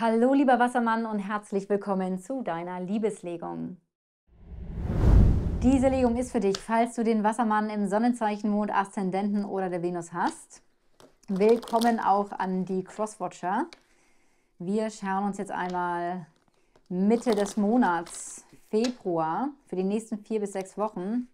Hallo lieber Wassermann und herzlich willkommen zu deiner Liebeslegung. Diese Legung ist für dich, falls du den Wassermann im Sonnenzeichen, Mond, Aszendenten oder der Venus hast. Willkommen auch an die Crosswatcher. Wir schauen uns jetzt einmal Mitte des Monats Februar für die nächsten vier bis sechs Wochen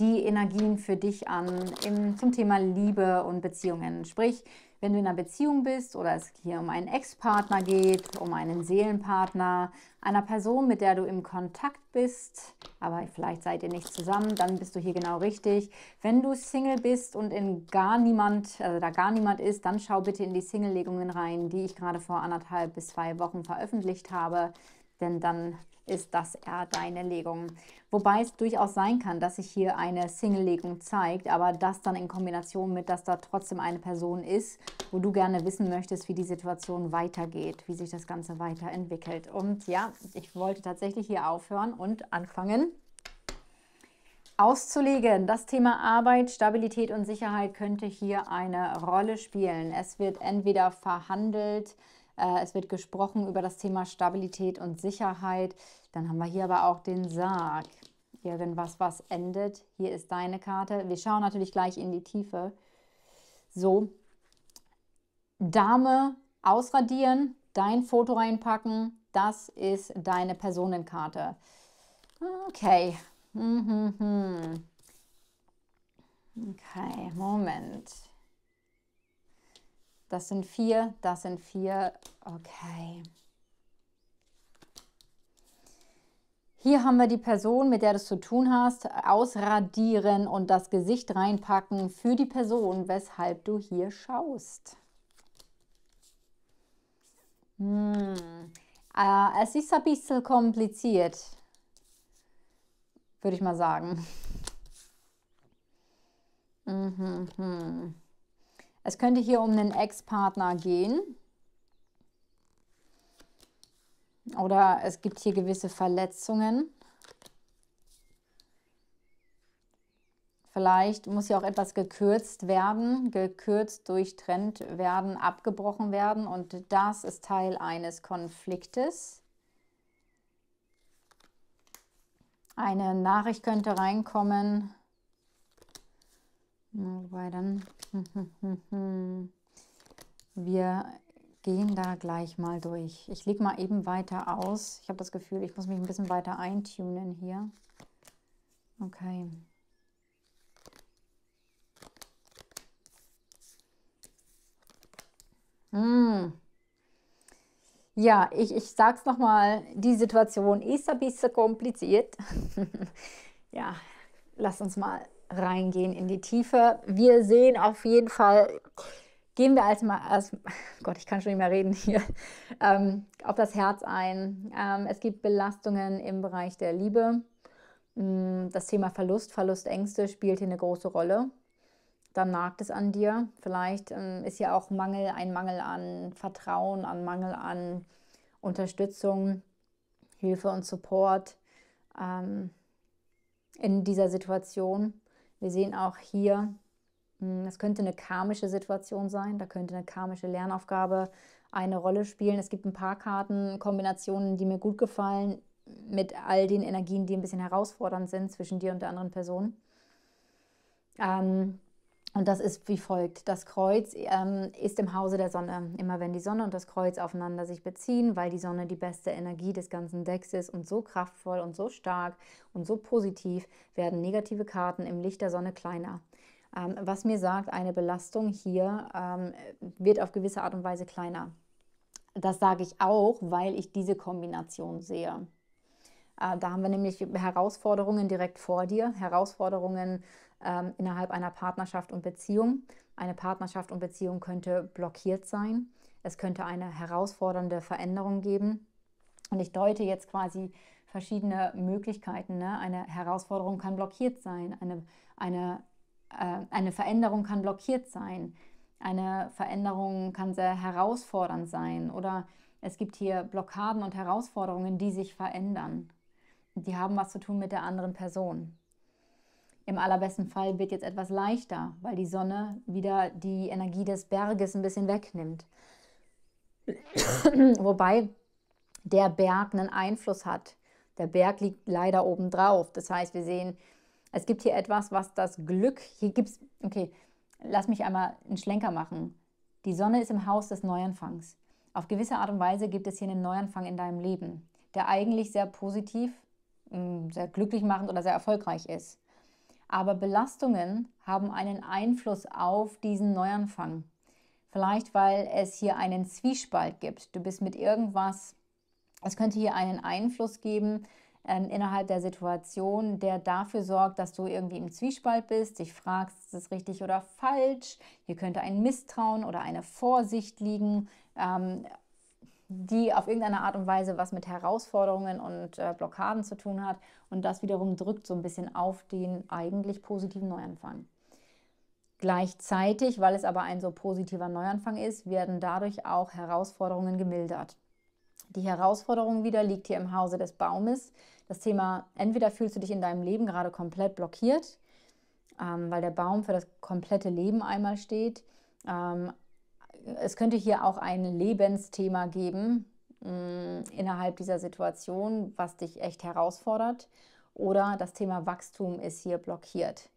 die Energien für dich an im, zum Thema Liebe und Beziehungen. Sprich, wenn du in einer Beziehung bist oder es hier um einen Ex-Partner geht, um einen Seelenpartner, einer Person, mit der du im Kontakt bist, aber vielleicht seid ihr nicht zusammen, dann bist du hier genau richtig. Wenn du Single bist und in gar niemand, also da gar niemand ist, dann schau bitte in die Single-Legungen rein, die ich gerade vor anderthalb bis zwei Wochen veröffentlicht habe denn dann ist das eher deine Legung. Wobei es durchaus sein kann, dass sich hier eine Single-Legung zeigt, aber das dann in Kombination mit, dass da trotzdem eine Person ist, wo du gerne wissen möchtest, wie die Situation weitergeht, wie sich das Ganze weiterentwickelt. Und ja, ich wollte tatsächlich hier aufhören und anfangen auszulegen. Das Thema Arbeit, Stabilität und Sicherheit könnte hier eine Rolle spielen. Es wird entweder verhandelt, äh, es wird gesprochen über das Thema Stabilität und Sicherheit. Dann haben wir hier aber auch den Sarg. Irgendwas, was endet. Hier ist deine Karte. Wir schauen natürlich gleich in die Tiefe. So, Dame ausradieren, dein Foto reinpacken. Das ist deine Personenkarte. Okay. Mhm, mhm. Okay, Moment. Das sind vier, das sind vier. Okay. Hier haben wir die Person, mit der du es zu tun hast, ausradieren und das Gesicht reinpacken für die Person, weshalb du hier schaust. Hm. Äh, es ist ein bisschen kompliziert, würde ich mal sagen. Mhm, hm. Es könnte hier um einen Ex-Partner gehen. Oder es gibt hier gewisse Verletzungen. Vielleicht muss hier auch etwas gekürzt werden, gekürzt, durchtrennt werden, abgebrochen werden. Und das ist Teil eines Konfliktes. Eine Nachricht könnte reinkommen. Wobei dann, wir gehen da gleich mal durch. Ich lege mal eben weiter aus. Ich habe das Gefühl, ich muss mich ein bisschen weiter eintunen hier. Okay. Mmh. Ja, ich, ich es nochmal, die Situation ist ein bisschen kompliziert. ja, lass uns mal reingehen in die Tiefe. Wir sehen auf jeden Fall, gehen wir als als, Gott, ich kann schon nicht mehr reden hier, ähm, auf das Herz ein. Ähm, es gibt Belastungen im Bereich der Liebe. Mm, das Thema Verlust, Verlustängste spielt hier eine große Rolle. Dann nagt es an dir. Vielleicht ähm, ist ja auch Mangel, ein Mangel an Vertrauen, ein Mangel an Unterstützung, Hilfe und Support ähm, in dieser Situation. Wir sehen auch hier, das hm, könnte eine karmische Situation sein, da könnte eine karmische Lernaufgabe eine Rolle spielen. Es gibt ein paar Kartenkombinationen, die mir gut gefallen, mit all den Energien, die ein bisschen herausfordernd sind zwischen dir und der anderen Person. Ähm, und das ist wie folgt. Das Kreuz ähm, ist im Hause der Sonne. Immer wenn die Sonne und das Kreuz aufeinander sich beziehen, weil die Sonne die beste Energie des ganzen Decks ist und so kraftvoll und so stark und so positiv, werden negative Karten im Licht der Sonne kleiner. Ähm, was mir sagt, eine Belastung hier ähm, wird auf gewisse Art und Weise kleiner. Das sage ich auch, weil ich diese Kombination sehe. Äh, da haben wir nämlich Herausforderungen direkt vor dir, Herausforderungen ähm, innerhalb einer Partnerschaft und Beziehung. Eine Partnerschaft und Beziehung könnte blockiert sein. Es könnte eine herausfordernde Veränderung geben. Und ich deute jetzt quasi verschiedene Möglichkeiten. Ne? Eine Herausforderung kann blockiert sein. Eine, eine, äh, eine Veränderung kann blockiert sein. Eine Veränderung kann sehr herausfordernd sein. Oder es gibt hier Blockaden und Herausforderungen, die sich verändern. Die haben was zu tun mit der anderen Person. Im allerbesten Fall wird jetzt etwas leichter, weil die Sonne wieder die Energie des Berges ein bisschen wegnimmt. Wobei der Berg einen Einfluss hat. Der Berg liegt leider obendrauf. Das heißt, wir sehen, es gibt hier etwas, was das Glück, hier gibt es, okay, lass mich einmal einen Schlenker machen. Die Sonne ist im Haus des Neuanfangs. Auf gewisse Art und Weise gibt es hier einen Neuanfang in deinem Leben, der eigentlich sehr positiv, mm, sehr glücklich machend oder sehr erfolgreich ist. Aber Belastungen haben einen Einfluss auf diesen Neuanfang. Vielleicht, weil es hier einen Zwiespalt gibt. Du bist mit irgendwas, es könnte hier einen Einfluss geben äh, innerhalb der Situation, der dafür sorgt, dass du irgendwie im Zwiespalt bist, dich fragst, ist es richtig oder falsch. Hier könnte ein Misstrauen oder eine Vorsicht liegen. Ähm, die auf irgendeine Art und Weise was mit Herausforderungen und äh, Blockaden zu tun hat. Und das wiederum drückt so ein bisschen auf den eigentlich positiven Neuanfang. Gleichzeitig, weil es aber ein so positiver Neuanfang ist, werden dadurch auch Herausforderungen gemildert. Die Herausforderung wieder liegt hier im Hause des Baumes. Das Thema, entweder fühlst du dich in deinem Leben gerade komplett blockiert, ähm, weil der Baum für das komplette Leben einmal steht, ähm, es könnte hier auch ein Lebensthema geben mh, mm, innerhalb dieser Situation, was dich echt herausfordert. Oder das Thema Wachstum ist hier blockiert.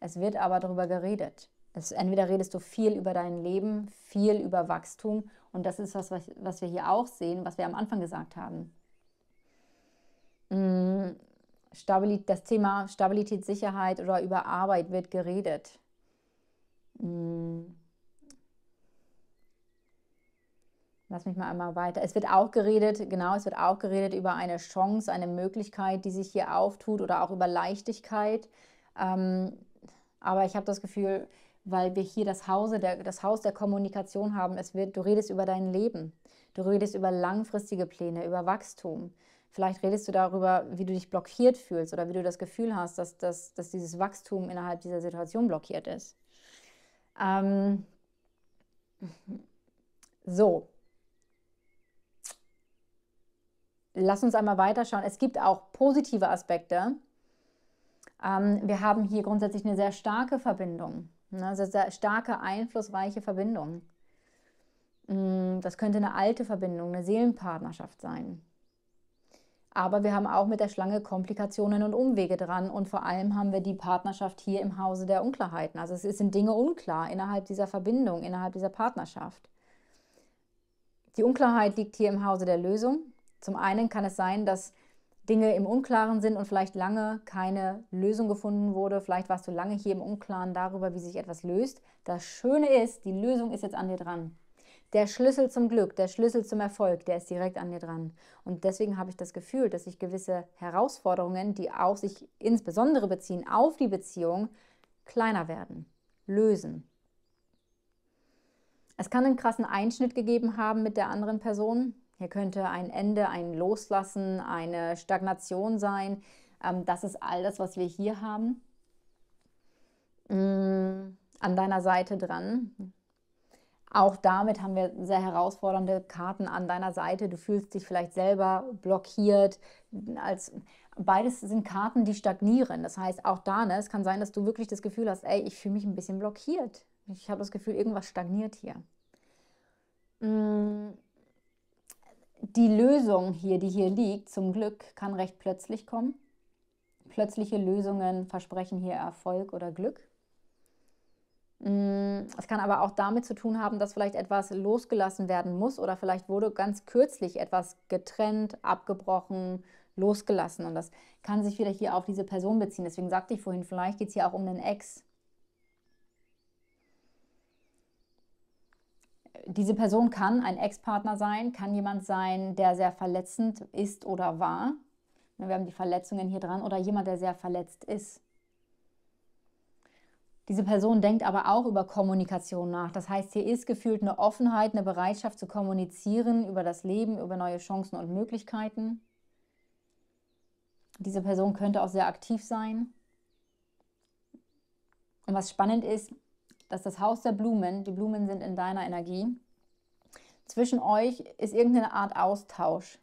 Es wird aber darüber geredet. Es, entweder redest du viel über dein Leben, viel über Wachstum. Und das ist das, was, was wir hier auch sehen, was wir am Anfang gesagt haben. Mh, mm, Stabilität, das Thema Stabilität, Sicherheit oder über Arbeit wird geredet. Mh, mm. Lass mich mal einmal weiter. Es wird auch geredet, genau, es wird auch geredet über eine Chance, eine Möglichkeit, die sich hier auftut oder auch über Leichtigkeit. Ähm, aber ich habe das Gefühl, weil wir hier das, Hause der, das Haus der Kommunikation haben, es wird, du redest über dein Leben, du redest über langfristige Pläne, über Wachstum. Vielleicht redest du darüber, wie du dich blockiert fühlst oder wie du das Gefühl hast, dass, dass, dass dieses Wachstum innerhalb dieser Situation blockiert ist. Ähm, so, lass uns einmal weiterschauen. Es gibt auch positive Aspekte. Ähm, wir haben hier grundsätzlich eine sehr starke Verbindung, ne? sehr, also sehr starke, einflussreiche Verbindung. Mm, das könnte eine alte Verbindung, eine Seelenpartnerschaft sein. Aber wir haben auch mit der Schlange Komplikationen und Umwege dran. Und vor allem haben wir die Partnerschaft hier im Hause der Unklarheiten. Also es sind Dinge unklar innerhalb dieser Verbindung, innerhalb dieser Partnerschaft. Die Unklarheit liegt hier im Hause der Lösung. Zum einen kann es sein, dass Dinge im Unklaren sind und vielleicht lange keine Lösung gefunden wurde. Vielleicht warst du lange hier im Unklaren darüber, wie sich etwas löst. Das Schöne ist, die Lösung ist jetzt an dir dran. Der Schlüssel zum Glück, der Schlüssel zum Erfolg, der ist direkt an dir dran. Und deswegen habe ich das Gefühl, dass sich gewisse Herausforderungen, die auch sich insbesondere beziehen auf die Beziehung, kleiner werden, lösen. Es kann einen krassen Einschnitt gegeben haben mit der anderen Person, hier könnte ein Ende, ein Loslassen, eine Stagnation sein. Ähm, das ist all das, was wir hier haben. Mm, an deiner Seite dran. Auch damit haben wir sehr herausfordernde Karten an deiner Seite. Du fühlst dich vielleicht selber blockiert. Als beides sind Karten, die stagnieren. Das heißt, auch da, ne, es kann sein, dass du wirklich das Gefühl hast, ey, ich fühle mich ein bisschen blockiert. Ich habe das Gefühl, irgendwas stagniert hier. Mm die Lösung hier, die hier liegt, zum Glück kann recht plötzlich kommen. Plötzliche Lösungen versprechen hier Erfolg oder Glück. Mm, es kann aber auch damit zu tun haben, dass vielleicht etwas losgelassen werden muss oder vielleicht wurde ganz kürzlich etwas getrennt, abgebrochen, losgelassen. Und das kann sich wieder hier auf diese Person beziehen. Deswegen sagte ich vorhin, vielleicht geht es hier auch um einen Ex. diese Person kann ein Ex-Partner sein, kann jemand sein, der sehr verletzend ist oder war. Ne, wir haben die Verletzungen hier dran oder jemand, der sehr verletzt ist. Diese Person denkt aber auch über Kommunikation nach. Das heißt, hier ist gefühlt eine Offenheit, eine Bereitschaft zu kommunizieren über das Leben, über neue Chancen und Möglichkeiten. Diese Person könnte auch sehr aktiv sein. Und was spannend ist, dass das Haus der Blumen, die Blumen sind in deiner Energie, zwischen euch ist irgendeine Art Austausch.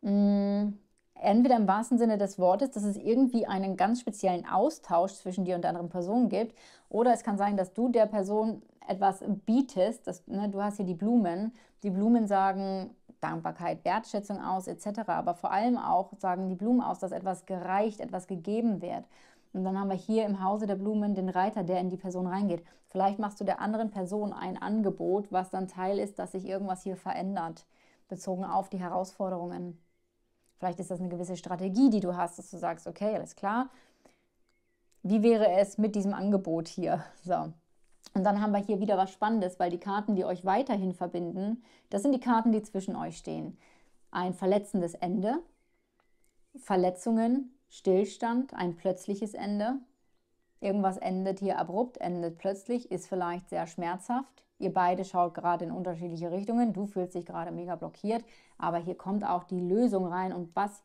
Mm, entweder im wahrsten Sinne des Wortes, dass es irgendwie einen ganz speziellen Austausch zwischen dir und der anderen Person gibt, oder es kann sein, dass du der Person etwas bietest, dass, ne, du hast hier die Blumen, die Blumen sagen Dankbarkeit, Wertschätzung aus etc., aber vor allem auch sagen die Blumen aus, dass etwas gereicht, etwas gegeben wird. Und dann haben wir hier im Hause der Blumen den Reiter, der in die Person reingeht. Vielleicht machst du der anderen Person ein Angebot, was dann Teil ist, dass sich irgendwas hier verändert, bezogen auf die Herausforderungen. Vielleicht ist das eine gewisse Strategie, die du hast, dass du sagst, okay, alles klar. Wie wäre es mit diesem Angebot hier? So. Und dann haben wir hier wieder was Spannendes, weil die Karten, die euch weiterhin verbinden, das sind die Karten, die zwischen euch stehen. Ein verletzendes Ende, Verletzungen, Stillstand, ein plötzliches Ende. Irgendwas endet hier abrupt, endet plötzlich, ist vielleicht sehr schmerzhaft. Ihr beide schaut gerade in unterschiedliche Richtungen. Du fühlst dich gerade mega blockiert, aber hier kommt auch die Lösung rein. Und was,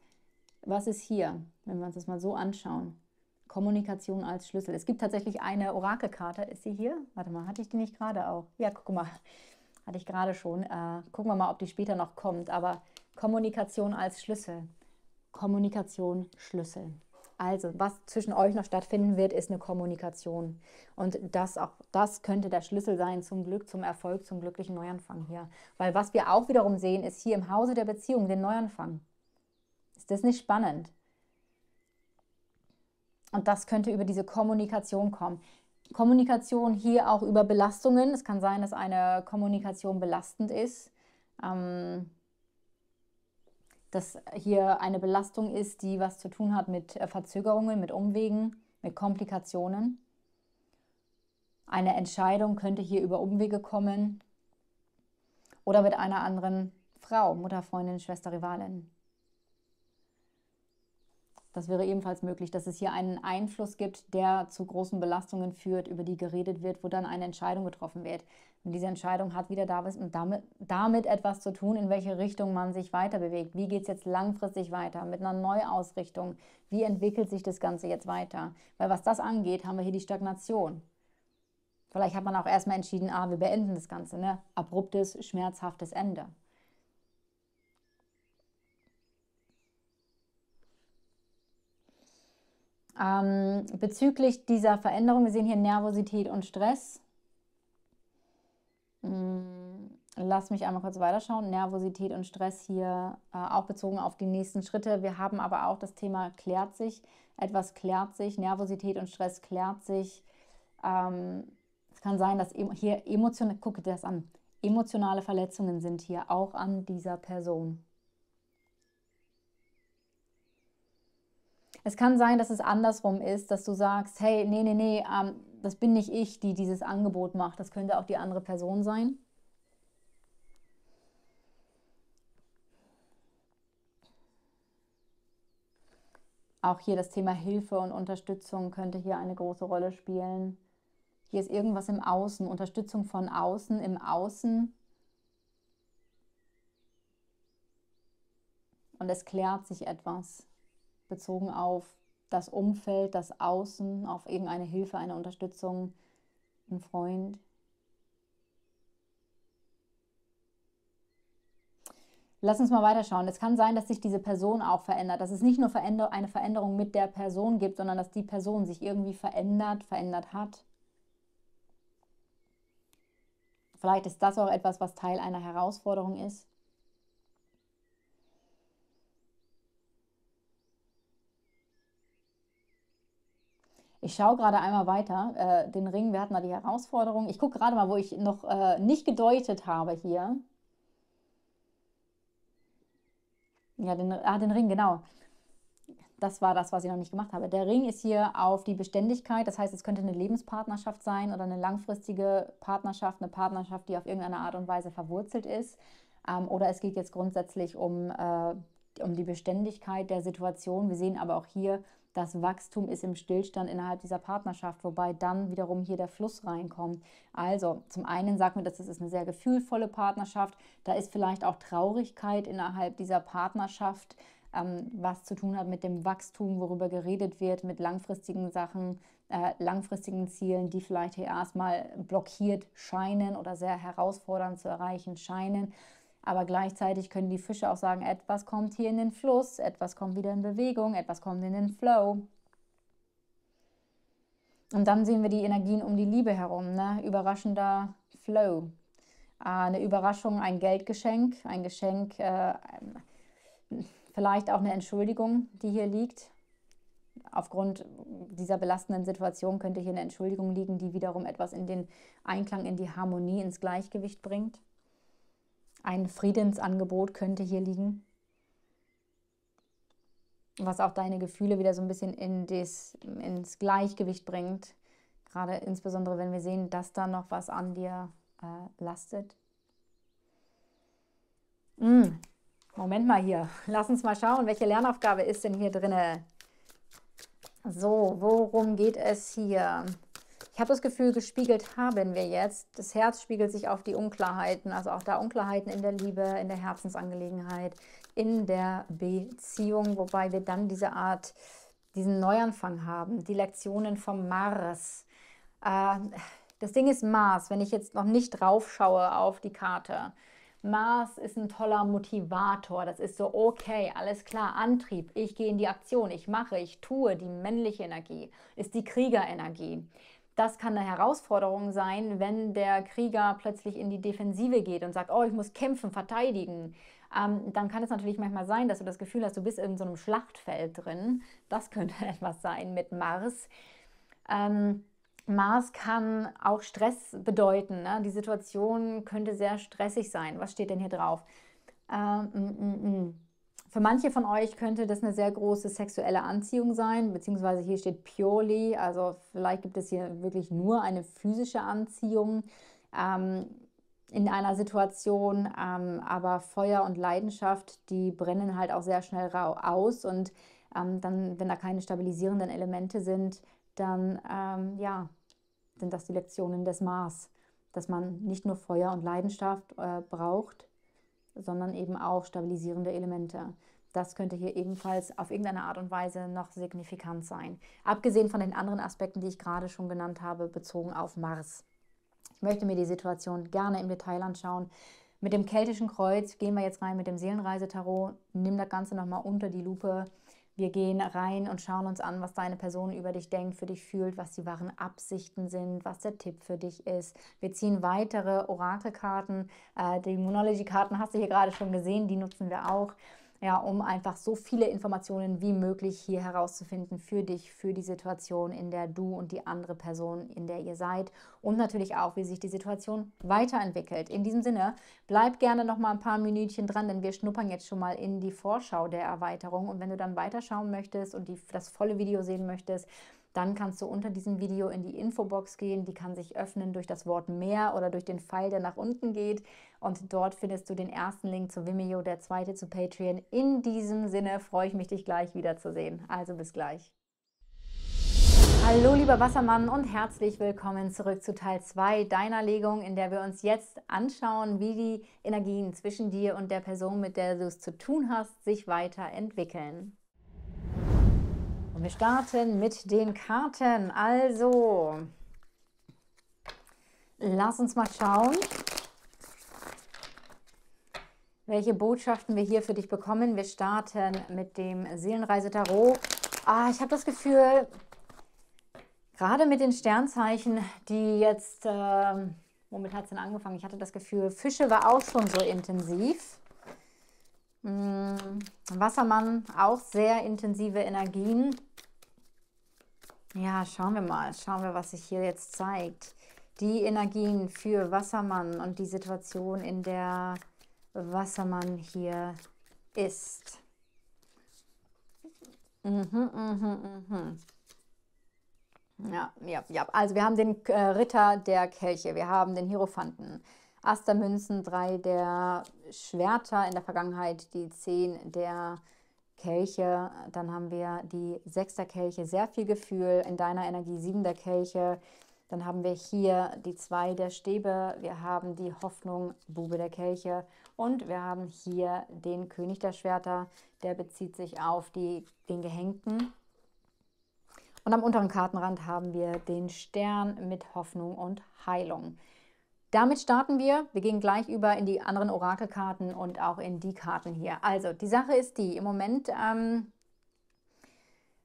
was ist hier, wenn wir uns das mal so anschauen? Kommunikation als Schlüssel. Es gibt tatsächlich eine Orakelkarte. Ist sie hier? Warte mal, hatte ich die nicht gerade auch? Ja, guck mal, hatte ich gerade schon. Äh, gucken wir mal, ob die später noch kommt. Aber Kommunikation als Schlüssel. Kommunikation Schlüssel. Also, was zwischen euch noch stattfinden wird, ist eine Kommunikation. Und das auch, das könnte der Schlüssel sein zum Glück, zum Erfolg, zum glücklichen Neuanfang hier. Weil was wir auch wiederum sehen, ist hier im Hause der Beziehung den Neuanfang. Ist das nicht spannend? Und das könnte über diese Kommunikation kommen. Kommunikation hier auch über Belastungen. Es kann sein, dass eine Kommunikation belastend ist. Ähm, dass hier eine Belastung ist, die was zu tun hat mit äh, Verzögerungen, mit Umwegen, mit Komplikationen. Eine Entscheidung könnte hier über Umwege kommen oder mit einer anderen Frau, Mutter, Freundin, Schwester, Rivalin. Das wäre ebenfalls möglich, dass es hier einen Einfluss gibt, der zu großen Belastungen führt, über die geredet wird, wo dann eine Entscheidung getroffen wird. Und diese Entscheidung hat wieder damit, damit etwas zu tun, in welche Richtung man sich weiter bewegt. Wie geht es jetzt langfristig weiter mit einer Neuausrichtung? Wie entwickelt sich das Ganze jetzt weiter? Weil was das angeht, haben wir hier die Stagnation. Vielleicht hat man auch erstmal entschieden, ah, wir beenden das Ganze, ne? Abruptes, schmerzhaftes Ende. Ähm, bezüglich dieser Veränderung, wir sehen hier Nervosität und Stress. Mm, lass mich einmal kurz weiterschauen. Nervosität und Stress hier äh, auch bezogen auf die nächsten Schritte. Wir haben aber auch das Thema klärt sich. Etwas klärt sich. Nervosität und Stress klärt sich. Ähm, es kann sein, dass hier emotional, gucke dir das an, emotionale Verletzungen sind hier auch an dieser Person. Es kann sein, dass es andersrum ist, dass du sagst, hey, nee, nee, nee, ähm, das bin nicht ich, die dieses Angebot macht. Das könnte auch die andere Person sein. Auch hier das Thema Hilfe und Unterstützung könnte hier eine große Rolle spielen. Hier ist irgendwas im Außen, Unterstützung von außen, im Außen. Und es klärt sich etwas bezogen auf das Umfeld, das Außen, auf irgendeine Hilfe, eine Unterstützung, einen Freund. Lass uns mal weiterschauen. Es kann sein, dass sich diese Person auch verändert, dass es nicht nur eine Veränderung mit der Person gibt, sondern dass die Person sich irgendwie verändert, verändert hat. Vielleicht ist das auch etwas, was Teil einer Herausforderung ist. Ich schaue gerade einmal weiter. Äh, den Ring, wir hatten da die Herausforderung. Ich gucke gerade mal, wo ich noch äh, nicht gedeutet habe hier. Ja, den, ah, den Ring, genau. Das war das, was ich noch nicht gemacht habe. Der Ring ist hier auf die Beständigkeit. Das heißt, es könnte eine Lebenspartnerschaft sein oder eine langfristige Partnerschaft, eine Partnerschaft, die auf irgendeine Art und Weise verwurzelt ist. Ähm, oder es geht jetzt grundsätzlich um, äh, um die Beständigkeit der Situation. Wir sehen aber auch hier, das Wachstum ist im Stillstand innerhalb dieser Partnerschaft, wobei dann wiederum hier der Fluss reinkommt. Also zum einen sagt man, dass das eine sehr gefühlvolle Partnerschaft, da ist vielleicht auch Traurigkeit innerhalb dieser Partnerschaft ähm, was zu tun hat mit dem Wachstum, worüber geredet wird, mit langfristigen Sachen, äh, langfristigen Zielen, die vielleicht hier erstmal blockiert scheinen oder sehr herausfordernd zu erreichen scheinen. Aber gleichzeitig können die Fische auch sagen, etwas kommt hier in den Fluss, etwas kommt wieder in Bewegung, etwas kommt in den Flow. Und dann sehen wir die Energien um die Liebe herum. Ne? Überraschender Flow. Ah, eine Überraschung, ein Geldgeschenk, ein Geschenk, äh, vielleicht auch eine Entschuldigung, die hier liegt. Aufgrund dieser belastenden Situation könnte hier eine Entschuldigung liegen, die wiederum etwas in den Einklang, in die Harmonie, ins Gleichgewicht bringt. Ein Friedensangebot könnte hier liegen, was auch deine Gefühle wieder so ein bisschen in des, ins Gleichgewicht bringt. Gerade insbesondere, wenn wir sehen, dass da noch was an dir äh, lastet. Mm, Moment mal hier. Lass uns mal schauen, welche Lernaufgabe ist denn hier drin? So, worum geht es hier? Ich habe das Gefühl, gespiegelt haben wir jetzt. Das Herz spiegelt sich auf die Unklarheiten, also auch da Unklarheiten in der Liebe, in der Herzensangelegenheit, in der Beziehung, wobei wir dann diese Art, diesen Neuanfang haben, die Lektionen vom Mars. Äh, das Ding ist Mars, wenn ich jetzt noch nicht drauf schaue auf die Karte. Mars ist ein toller Motivator. Das ist so, okay, alles klar, Antrieb. Ich gehe in die Aktion, ich mache, ich tue. Die männliche Energie ist die Kriegerenergie. Das kann eine Herausforderung sein, wenn der Krieger plötzlich in die Defensive geht und sagt, oh, ich muss kämpfen, verteidigen. Ähm, dann kann es natürlich manchmal sein, dass du das Gefühl hast, du bist in so einem Schlachtfeld drin. Das könnte etwas sein mit Mars. Ähm, Mars kann auch Stress bedeuten. Ne? Die Situation könnte sehr stressig sein. Was steht denn hier drauf? Ähm, mm, m -m -m. Mm. Für manche von euch könnte das eine sehr große sexuelle Anziehung sein, beziehungsweise hier steht purely, also vielleicht gibt es hier wirklich nur eine physische Anziehung ähm, in einer Situation, ähm, aber Feuer und Leidenschaft, die brennen halt auch sehr schnell rau aus und ähm, dann, wenn da keine stabilisierenden Elemente sind, dann ähm, ja, sind das die Lektionen des Mars, dass man nicht nur Feuer und Leidenschaft äh, braucht, sondern eben auch stabilisierende Elemente. Das könnte hier ebenfalls auf irgendeine Art und Weise noch signifikant sein. Abgesehen von den anderen Aspekten, die ich gerade schon genannt habe, bezogen auf Mars. Ich möchte mir die Situation gerne im Detail anschauen. Mit dem keltischen Kreuz gehen wir jetzt rein mit dem Seelenreisetarot. Nimm das Ganze nochmal unter die Lupe. Wir gehen rein und schauen uns an, was deine Person über dich denkt, für dich fühlt, was die wahren Absichten sind, was der Tipp für dich ist. Wir ziehen weitere Orakelkarten. Äh, die Monology-Karten hast du hier gerade schon gesehen, die nutzen wir auch ja, um einfach so viele Informationen wie möglich hier herauszufinden für dich, für die Situation, in der du und die andere Person, in der ihr seid und natürlich auch, wie sich die Situation weiterentwickelt. In diesem Sinne, bleib gerne noch mal ein paar Minütchen dran, denn wir schnuppern jetzt schon mal in die Vorschau der Erweiterung und wenn du dann weiterschauen möchtest und die, das volle Video sehen möchtest, dann kannst du unter diesem Video in die Infobox gehen. Die kann sich öffnen durch das Wort mehr oder durch den Pfeil, der nach unten geht. Und dort findest du den ersten Link zu Vimeo, der zweite zu Patreon. In diesem Sinne freue ich mich, dich gleich wiederzusehen. Also bis gleich. Hallo lieber Wassermann und herzlich willkommen zurück zu Teil 2 deiner Legung, in der wir uns jetzt anschauen, wie die Energien zwischen dir und der Person, mit der du es zu tun hast, sich weiterentwickeln wir starten mit den Karten. Also, lass uns mal schauen, welche Botschaften wir hier für dich bekommen. Wir starten mit dem Seelenreise Tarot. Ah, ich habe das Gefühl, gerade mit den Sternzeichen, die jetzt, äh, womit hat es denn angefangen? Ich hatte das Gefühl, Fische war auch schon so intensiv. Hm, Wassermann, auch sehr intensive Energien. Ja, schauen wir mal, schauen wir, was sich hier jetzt zeigt. Die Energien für Wassermann und die Situation, in der Wassermann hier ist. Mhm, mhm, mhm. Ja, ja, ja. Also wir haben den äh, Ritter der Kelche, wir haben den Hierophanten, Astermünzen, drei der Schwerter in der Vergangenheit, die zehn der Kelche, dann haben wir die Sechster Kelche, sehr viel Gefühl, in deiner Energie Siebender Kelche, dann haben wir hier die Zwei der Stäbe, wir haben die Hoffnung, Bube der Kelche und wir haben hier den König der Schwerter, der bezieht sich auf die, den Gehängten. Und am unteren Kartenrand haben wir den Stern mit Hoffnung und Heilung. Damit starten wir. Wir gehen gleich über in die anderen Orakelkarten und auch in die Karten hier. Also, die Sache ist die, im Moment, ähm,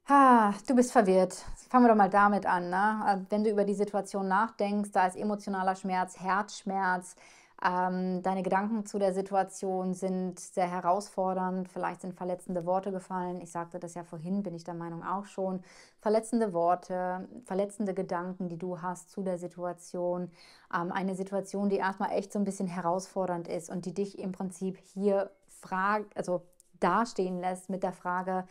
ha, du bist verwirrt. Fangen wir doch mal damit an. Ne? Äh, wenn du über die Situation nachdenkst, da ist emotionaler Schmerz, Herzschmerz, ähm, deine Gedanken zu der Situation sind sehr herausfordernd. Vielleicht sind verletzende Worte gefallen. Ich sagte das ja vorhin, bin ich der Meinung auch schon. Verletzende Worte, verletzende Gedanken, die du hast zu der Situation. Ähm, eine Situation, die erstmal echt so ein bisschen herausfordernd ist und die dich im Prinzip hier frag also dastehen lässt mit der Frage,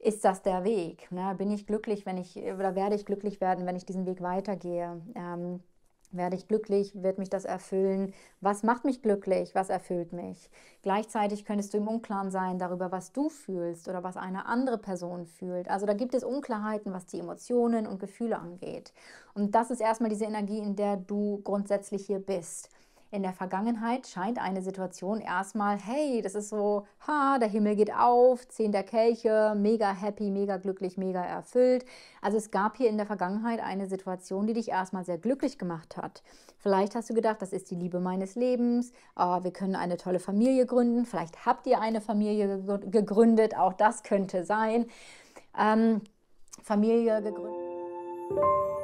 ist das der Weg? Ne? Bin ich glücklich, wenn ich, oder werde ich glücklich werden, wenn ich diesen Weg weitergehe? Ähm, werde ich glücklich? Wird mich das erfüllen? Was macht mich glücklich? Was erfüllt mich? Gleichzeitig könntest du im Unklaren sein darüber, was du fühlst oder was eine andere Person fühlt. Also da gibt es Unklarheiten, was die Emotionen und Gefühle angeht. Und das ist erstmal diese Energie, in der du grundsätzlich hier bist. In der Vergangenheit scheint eine Situation erstmal, hey, das ist so, ha, der Himmel geht auf, zehn der Kelche, mega happy, mega glücklich, mega erfüllt. Also es gab hier in der Vergangenheit eine Situation, die dich erstmal sehr glücklich gemacht hat. Vielleicht hast du gedacht, das ist die Liebe meines Lebens, oh, wir können eine tolle Familie gründen, vielleicht habt ihr eine Familie gegründet, auch das könnte sein. Ähm, Familie gegründet.